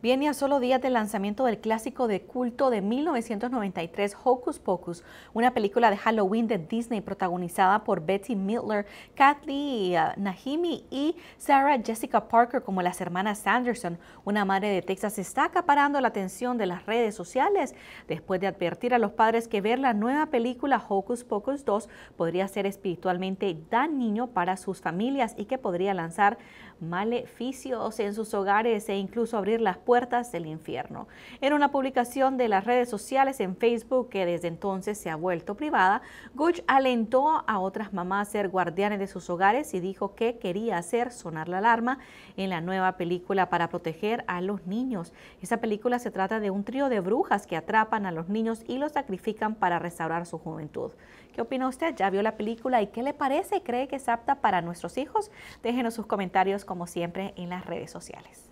Viene a solo días del lanzamiento del clásico de culto de 1993, Hocus Pocus, una película de Halloween de Disney protagonizada por Betty Midler, Kathy eh, Nahimi y Sarah Jessica Parker como las hermanas Sanderson. Una madre de Texas está acaparando la atención de las redes sociales después de advertir a los padres que ver la nueva película Hocus Pocus 2 podría ser espiritualmente dañino para sus familias y que podría lanzar maleficios en sus hogares e incluso abrir las puertas del infierno. En una publicación de las redes sociales en Facebook, que desde entonces se ha vuelto privada, Gooch alentó a otras mamás a ser guardianes de sus hogares y dijo que quería hacer sonar la alarma en la nueva película para proteger a los niños. Esa película se trata de un trío de brujas que atrapan a los niños y los sacrifican para restaurar su juventud. ¿Qué opina usted? ¿Ya vio la película y qué le parece? ¿Cree que es apta para nuestros hijos? Déjenos sus comentarios como siempre en las redes sociales.